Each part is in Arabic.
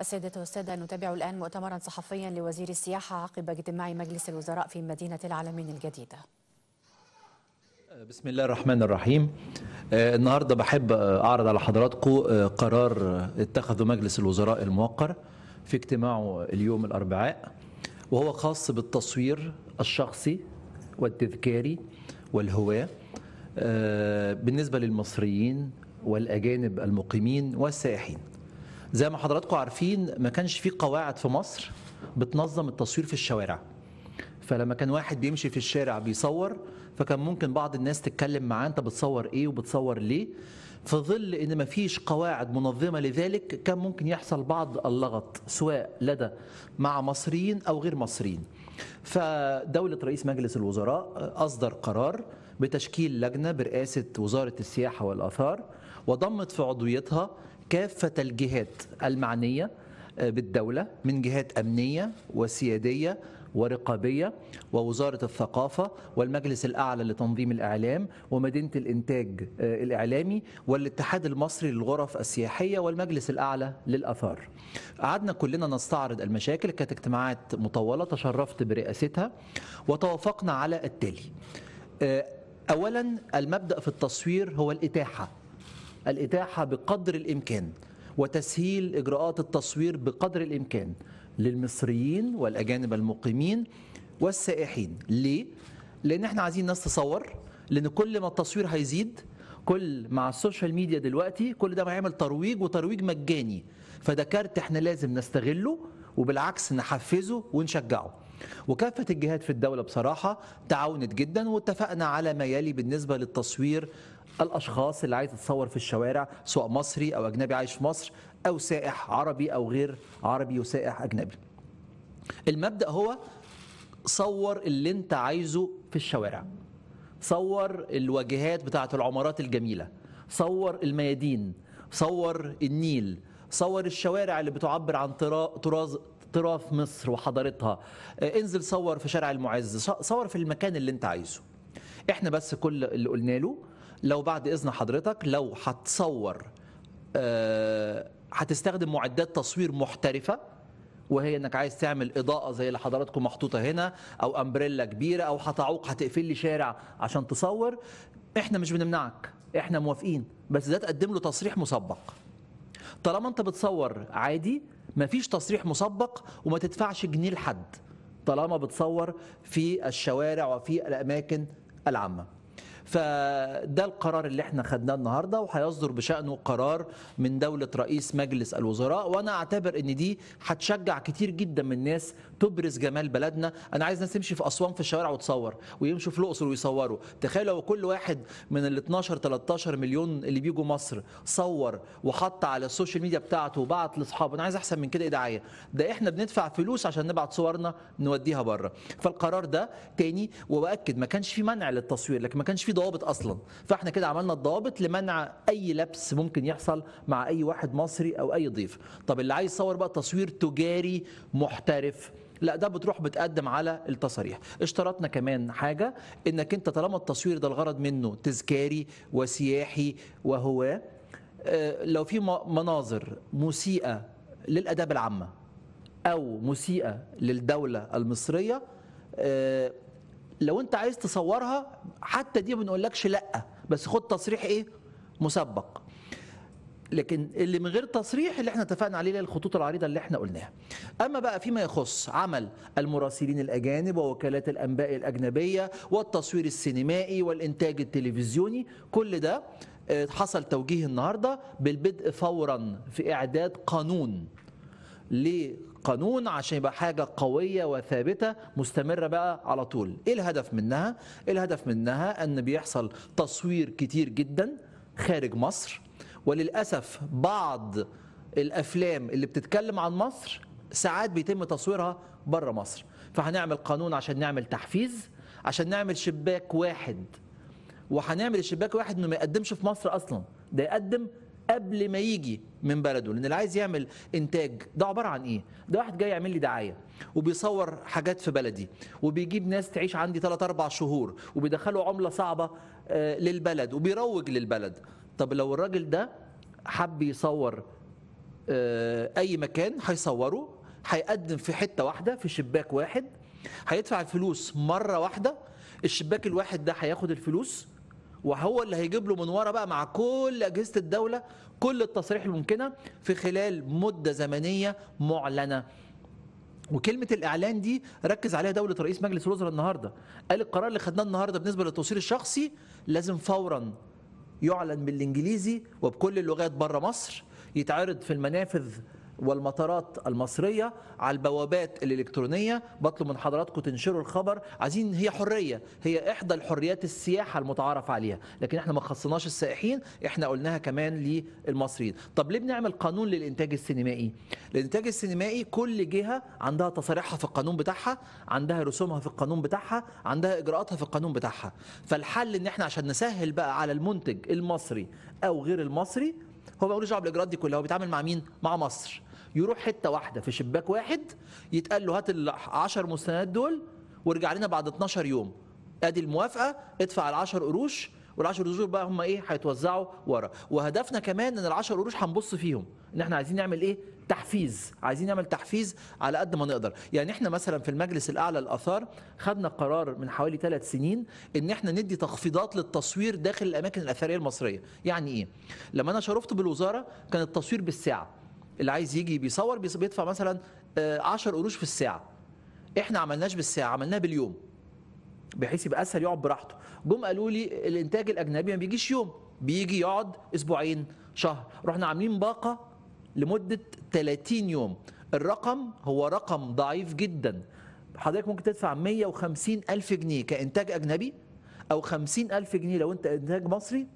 السيدة والسادة نتابع الآن مؤتمرا صحفيا لوزير السياحة عقب اجتماع مجلس الوزراء في مدينة العالمين الجديدة بسم الله الرحمن الرحيم آه، النهاردة بحب آه، أعرض على حضراتكم آه، قرار اتخذه مجلس الوزراء الموقر في اجتماعه اليوم الأربعاء وهو خاص بالتصوير الشخصي والتذكاري والهواة بالنسبة للمصريين والأجانب المقيمين والسائحين زي ما حضراتكم عارفين ما كانش في قواعد في مصر بتنظم التصوير في الشوارع فلما كان واحد بيمشي في الشارع بيصور فكان ممكن بعض الناس تتكلم معاه انت بتصور ايه وبتصور ليه في ظل ان فيش قواعد منظمه لذلك كان ممكن يحصل بعض اللغط سواء لدى مع مصريين او غير مصريين فدوله رئيس مجلس الوزراء اصدر قرار بتشكيل لجنه برئاسه وزاره السياحه والاثار وضمت في عضويتها كافة الجهات المعنية آه، بالدولة من جهات أمنية وسيادية ورقابية ووزارة الثقافة والمجلس الأعلى لتنظيم الإعلام ومدينة الإنتاج آه، الإعلامي والاتحاد المصري للغرف السياحية والمجلس الأعلى للأثار قعدنا كلنا نستعرض المشاكل كانت اجتماعات مطولة تشرفت برئاستها وتوافقنا على التالي آه، أولا المبدأ في التصوير هو الإتاحة الإتاحة بقدر الإمكان وتسهيل إجراءات التصوير بقدر الإمكان للمصريين والأجانب المقيمين والسائحين ليه؟ لأن احنا عايزين ناس تصور لأن كل ما التصوير هيزيد كل مع السوشيال ميديا دلوقتي كل ده هيعمل ترويج وترويج مجاني فده كارت احنا لازم نستغله وبالعكس نحفزه ونشجعه وكافة الجهات في الدولة بصراحة تعاونت جدا واتفقنا على ما يلي بالنسبة للتصوير الاشخاص اللي عايز تتصور في الشوارع سواء مصري او اجنبي عايش في مصر او سائح عربي او غير عربي وسائح اجنبي المبدا هو صور اللي انت عايزه في الشوارع صور الواجهات بتاعه العمارات الجميله صور الميادين صور النيل صور الشوارع اللي بتعبر عن طراز تراث مصر وحضارتها انزل صور في شارع المعز صور في المكان اللي انت عايزه احنا بس كل اللي قلنا له لو بعد اذن حضرتك لو هتصور آه، هتستخدم معدات تصوير محترفه وهي انك عايز تعمل اضاءه زي اللي حضراتكم محطوطه هنا او امبريلا كبيره او هتعوق هتقفل لي شارع عشان تصور احنا مش بنمنعك احنا موافقين بس ده تقدم له تصريح مسبق طالما انت بتصور عادي مفيش تصريح مسبق وما تدفعش جنيه لحد طالما بتصور في الشوارع وفي الاماكن العامه فده القرار اللي احنا خدناه النهارده وهيصدر بشانه قرار من دوله رئيس مجلس الوزراء وانا اعتبر ان دي هتشجع كتير جدا من الناس تبرز جمال بلدنا انا عايز ناس تمشي في اسوان في الشوارع وتصور ويمشوا في الاقصر ويصوروا تخيلوا لو كل واحد من ال 12 13 مليون اللي بيجوا مصر صور وحط على السوشيال ميديا بتاعته وبعت لاصحابه انا عايز احسن من كده ايه دعايه ده احنا بندفع فلوس عشان نبعت صورنا نوديها بره فالقرار ده تاني وباكد ما كانش في منع للتصوير لكن ما كانش في ضوابط اصلا فاحنا كده عملنا الضوابط لمنع اي لبس ممكن يحصل مع اي واحد مصري او اي ضيف طب اللي عايز يصور بقى تصوير تجاري محترف لا ده بتروح بتقدم على التصاريح اشترطنا كمان حاجه انك انت طالما التصوير ده الغرض منه تذكاري وسياحي وهو آه، لو في مناظر مسيئه للاداب العامه او مسيئه للدوله المصريه آه، لو انت عايز تصورها حتى دي ما بنقولكش لا بس خد تصريح ايه مسبق لكن اللي من غير تصريح اللي احنا اتفقنا عليه الخطوط العريضه اللي احنا قلناها. اما بقى فيما يخص عمل المراسلين الاجانب ووكالات الانباء الاجنبيه والتصوير السينمائي والانتاج التلفزيوني كل ده آه، حصل توجيه النهارده بالبدء فورا في اعداد قانون قانون عشان يبقى حاجه قويه وثابته مستمره بقى على طول ايه الهدف منها إيه الهدف منها ان بيحصل تصوير كتير جدا خارج مصر وللاسف بعض الافلام اللي بتتكلم عن مصر ساعات بيتم تصويرها بره مصر فهنعمل قانون عشان نعمل تحفيز عشان نعمل شباك واحد وهنعمل الشباك واحد انه ما يقدمش في مصر اصلا ده يقدم قبل ما يجي من بلده لان اللي عايز يعمل انتاج ده عباره عن ايه ده واحد جاي يعمل لي دعايه وبيصور حاجات في بلدي وبيجيب ناس تعيش عندي 3 4 شهور وبيدخلوا عمله صعبه آه، للبلد وبيروج للبلد طب لو الراجل ده حب يصور آه، اي مكان هيصوره هيقدم في حته واحده في شباك واحد هيدفع الفلوس مره واحده الشباك الواحد ده هياخد الفلوس وهو اللي هيجيب له من ورا بقى مع كل اجهزه الدوله كل التصريح الممكنه في خلال مده زمنيه معلنه وكلمة الإعلان دي ركز عليها دولة رئيس مجلس الوزراء النهاردة قال القرار اللي خدناه النهاردة بالنسبة للتوصيل الشخصي لازم فورا يعلن بالإنجليزي وبكل اللغات بره مصر يتعرض في المنافذ والمطارات المصريه على البوابات الالكترونيه بطلب من حضراتكم تنشروا الخبر عايزين هي حريه هي احدى الحريات السياحه المتعارف عليها لكن احنا ما خصناش السائحين احنا قلناها كمان للمصريين طب ليه بنعمل قانون للانتاج السينمائي الانتاج السينمائي كل جهه عندها تصاريحها في القانون بتاعها عندها رسومها في القانون بتاعها عندها اجراءاتها في القانون بتاعها فالحل ان احنا عشان نسهل بقى على المنتج المصري او غير المصري هو ملوش دعوه آه، بالاجراءات دي كلها هو بيتعامل مع مين مع مصر يروح حته واحده في شباك واحد يتقال له هات ال 10 مستندات دول وارجع لنا بعد 12 يوم ادي الموافقه ادفع ال 10 قروش وال10 قروش بقى هم ايه هيتوزعوا ورا وهدفنا كمان ان ال10 قروش هنبص فيهم ان احنا عايزين نعمل ايه تحفيز عايزين نعمل تحفيز على قد ما نقدر يعني احنا مثلا في المجلس الاعلى للاثار خدنا قرار من حوالي ثلاث سنين ان احنا ندي تخفيضات للتصوير داخل الاماكن الاثريه المصريه يعني ايه لما انا شرفت بالوزاره كان التصوير بالساعه اللي عايز يجي بيصور بيدفع مثلا 10 آه، قروش في الساعه احنا عملناش بالساعه عملناها باليوم بحيث يبقى اسهل يقعد براحته جم قالوا لي الانتاج الاجنبي ما بيجيش يوم بيجي يقعد اسبوعين شهر رحنا عاملين باقه لمده 30 يوم الرقم هو رقم ضعيف جدا حضرتك ممكن تدفع 150 ألف جنيه كإنتاج أجنبي أو 50 ألف جنيه لو أنت إنتاج مصري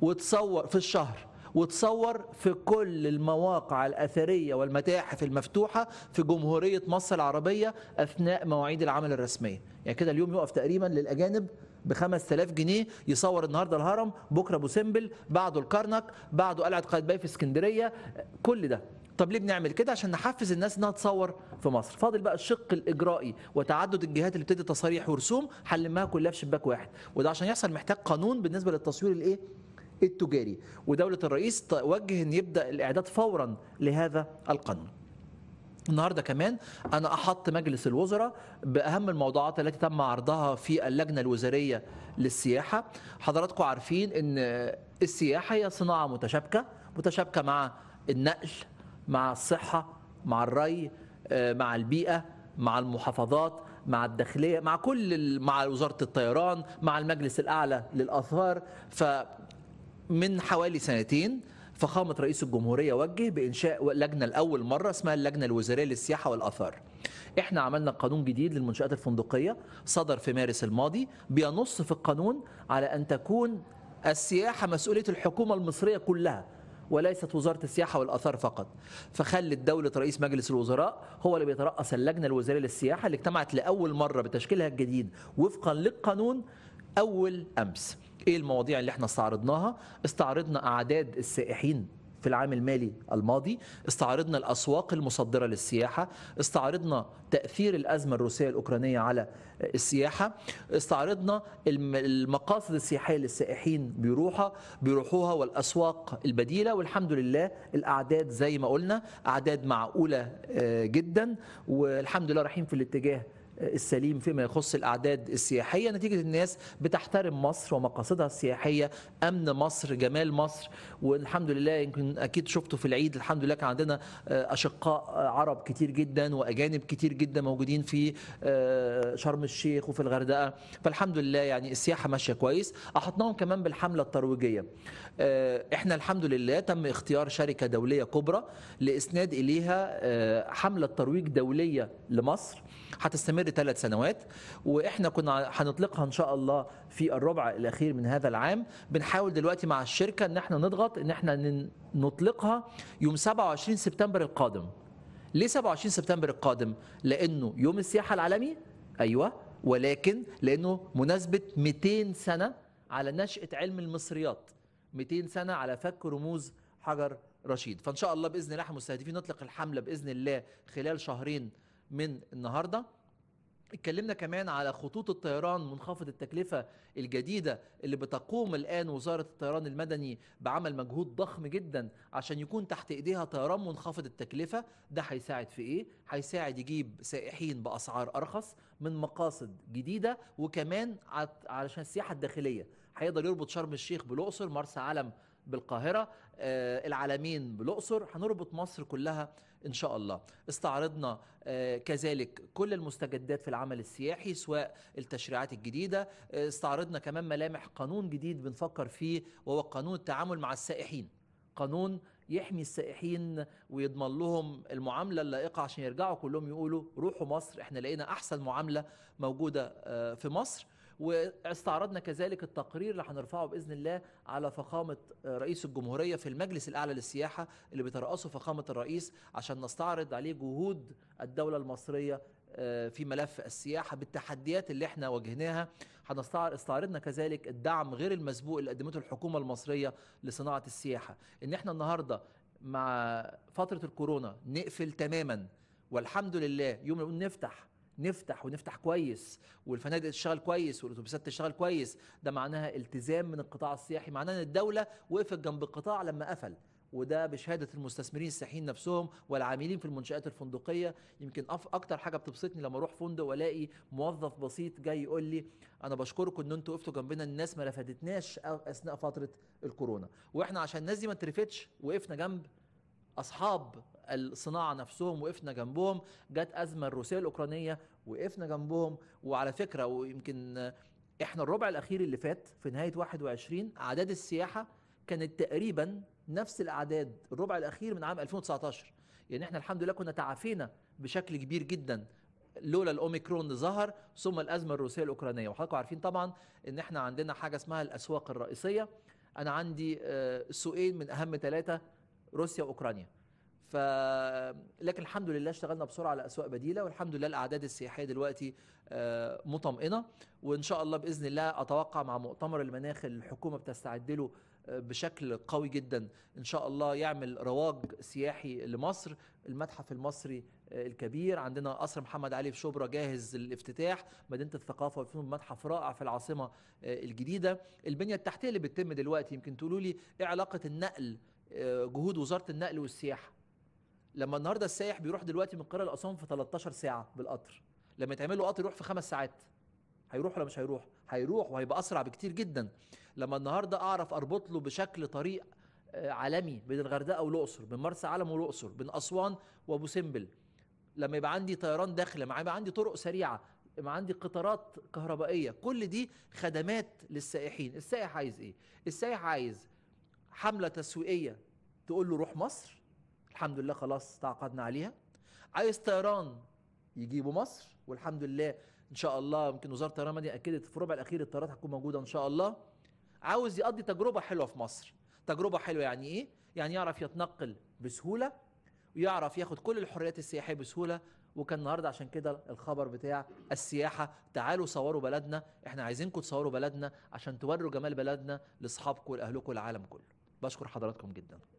وتصور في الشهر وتصور في كل المواقع الأثرية والمتاحف المفتوحة في جمهورية مصر العربية أثناء مواعيد العمل الرسمية يعني كده اليوم يقف تقريبا للأجانب ب 5000 جنيه يصور النهارده الهرم بكره ابو سمبل بعده الكرنك بعده قلعه قايتباي في اسكندريه كل ده طب ليه بنعمل كده عشان نحفز الناس انها تصور في مصر فاضل بقى الشق الاجرائي وتعدد الجهات اللي بتدي تصاريح ورسوم حلمها كلها في شباك واحد وده عشان يحصل محتاج قانون بالنسبه للتصوير الايه التجاري ودولة الرئيس توجه أن يبدأ الإعداد فورا لهذا القانون النهارده كمان انا احط مجلس الوزراء باهم الموضوعات التي تم عرضها في اللجنه الوزاريه للسياحه حضراتكم عارفين ان السياحه هي صناعه متشابكه متشابكه مع النقل مع الصحه مع الري مع البيئه مع المحافظات مع الداخليه مع كل مع وزاره الطيران مع المجلس الاعلى للاثار ف من حوالي سنتين فخامة رئيس الجمهورية وجه بإنشاء لجنة الأول مرة اسمها اللجنة الوزارية للسياحة والآثار احنا عملنا قانون جديد للمنشآت الفندقية صدر في مارس الماضي بينص في القانون على أن تكون السياحة مسؤولية الحكومة المصرية كلها وليست وزارة السياحة والآثار فقط فخلت دولة رئيس مجلس الوزراء هو اللي بيترأس اللجنة الوزارية للسياحة اللي اجتمعت لأول مرة بتشكيلها الجديد وفقا للقانون أول أمس ايه المواضيع اللي احنا استعرضناها استعرضنا اعداد السائحين في العام المالي الماضي استعرضنا الأسواق المصدرة للسياحة استعرضنا تأثير الأزمة الروسية الأوكرانية على السياحة استعرضنا المقاصد السياحية للسائحين بيروحها بيروحوها والأسواق البديلة والحمد لله الأعداد زي ما قلنا أعداد معقولة آه، جدا والحمد لله رايحين في الاتجاه السليم فيما يخص الأعداد السياحية نتيجة الناس بتحترم مصر ومقاصدها السياحية أمن مصر جمال مصر والحمد لله يمكن أكيد شفتوا في العيد الحمد لله كان عندنا آه، أشقاء آه، عرب كتير جدا وأجانب كتير جدا موجودين في آه، شرم الشيخ وفي الغردقة فالحمد لله يعني السياحة ماشية كويس أحطناهم كمان بالحملة الترويجية إحنا الحمد لله تم اختيار شركة دولية كبرى لإسناد إليها حملة ترويج دولية لمصر هتستمر تستمر ثلاث سنوات واحنا كنا هنطلقها ان شاء الله في الربع الاخير من هذا العام بنحاول دلوقتي مع الشركه ان احنا نضغط ان احنا نطلقها يوم 27 سبتمبر القادم ليه 27 سبتمبر القادم لانه يوم السياحه العالمي ايوه ولكن لانه مناسبه 200 سنه على نشاه علم المصريات 200 سنه على فك رموز حجر رشيد فان شاء الله باذن الله مستهدفين نطلق الحمله باذن الله خلال شهرين من النهارده اتكلمنا كمان على خطوط الطيران منخفض التكلفة الجديدة اللي بتقوم الآن وزارة الطيران المدني بعمل مجهود ضخم جدا عشان يكون تحت إيديها طيران منخفض التكلفة ده هيساعد في إيه؟ هيساعد يجيب سائحين بأسعار أرخص من مقاصد جديدة وكمان علشان السياحة الداخلية هيقدر يربط شرم الشيخ بالأقصر مرسى علم بالقاهره آه، العالمين بالاقصر هنربط مصر كلها ان شاء الله استعرضنا آه، كذلك كل المستجدات في العمل السياحي سواء التشريعات الجديده آه، استعرضنا كمان ملامح قانون جديد بنفكر فيه وهو قانون التعامل مع السائحين قانون يحمي السائحين ويضمن لهم المعامله اللائقه عشان يرجعوا كلهم يقولوا روحوا مصر احنا لقينا احسن معامله موجوده في مصر واستعرضنا كذلك التقرير اللي هنرفعه باذن الله على فخامه رئيس الجمهوريه في المجلس الاعلى للسياحه اللي بيترأسه فخامه الرئيس عشان نستعرض عليه جهود الدوله المصريه آه، في ملف السياحة بالتحديات اللي احنا واجهناها استعرضنا كذلك الدعم غير المسبوق اللي قدمته الحكومة المصرية لصناعة السياحة ان احنا النهاردة مع فترة الكورونا نقفل تماما والحمد لله يوم نفتح نفتح ونفتح كويس والفنادق تشتغل كويس والاتوبيسات تشتغل كويس ده معناها التزام من القطاع السياحي معناها ان الدوله وقفت جنب القطاع لما قفل وده بشهاده المستثمرين السياحيين نفسهم والعاملين في المنشات الفندقيه يمكن اكتر حاجه بتبسطني لما اروح فندق والاقي موظف بسيط جاي يقول لي انا بشكركم ان انتوا وقفتوا جنبنا الناس ما رفدتناش اثناء فتره الكورونا واحنا عشان الناس دي ما ترفتش وقفنا جنب اصحاب الصناعه نفسهم وقفنا جنبهم جت ازمه الروسيه الاوكرانيه وقفنا جنبهم وعلى فكره ويمكن احنا الربع الاخير اللي فات في نهايه 21 اعداد السياحه كانت تقريبا نفس الاعداد الربع الاخير من عام 2019 يعني احنا الحمد لله كنا تعافينا بشكل كبير جدا لولا الاوميكرون اللي ظهر ثم الازمه الروسيه الاوكرانيه وحضراتكم عارفين طبعا ان احنا عندنا حاجه اسمها الاسواق الرئيسيه انا عندي آه، سوقين من اهم ثلاثه روسيا واوكرانيا ف لكن الحمد لله اشتغلنا بسرعه على اسواق بديله والحمد لله الاعداد السياحيه دلوقتي آه، مطمئنه وان شاء الله باذن الله اتوقع مع مؤتمر المناخ الحكومه بتستعد له آه، بشكل قوي جدا ان شاء الله يعمل رواج سياحي لمصر المتحف المصري آه، الكبير عندنا قصر محمد علي في شبرا جاهز للافتتاح مدينه الثقافه والفنون متحف رائع في العاصمه الجديده البنيه التحتيه اللي بتتم دلوقتي يمكن تقولوا لي ايه علاقه النقل آه، جهود وزاره النقل والسياحه لما النهارده السائح بيروح دلوقتي من القاهره لاسوان في 13 ساعه بالقطر لما يتعمل له قطر يروح في خمس ساعات هيروح ولا مش هيروح هيروح وهيبقى اسرع بكتير جدا لما النهارده اعرف اربط له بشكل طريق آه، عالمي بين الغردقه والاقصر بين مرسى علم والاقصر بين اسوان وابو سمبل لما يبقى عندي طيران داخله لما يبقى عندي طرق سريعه يبقى عندي قطارات كهربائيه كل دي خدمات للسائحين السائح عايز ايه السائح عايز حمله تسويقيه تقول له روح مصر الحمد لله خلاص تعاقدنا عليها عايز طيران يجيبوا مصر والحمد لله ان شاء الله يمكن وزاره الطيران دي اكدت في الربع الاخير الطيارات هتكون موجوده ان شاء الله عاوز يقضي تجربه حلوه في مصر تجربه حلوه يعني ايه يعني يعرف يتنقل بسهوله ويعرف ياخد كل الحريات السياحيه بسهوله وكان النهارده عشان كده الخبر بتاع السياحه تعالوا صوروا بلدنا احنا عايزينكم تصوروا بلدنا عشان توروا جمال بلدنا لاصحابكم ولاهلكم والعالم كله بشكر حضراتكم جدا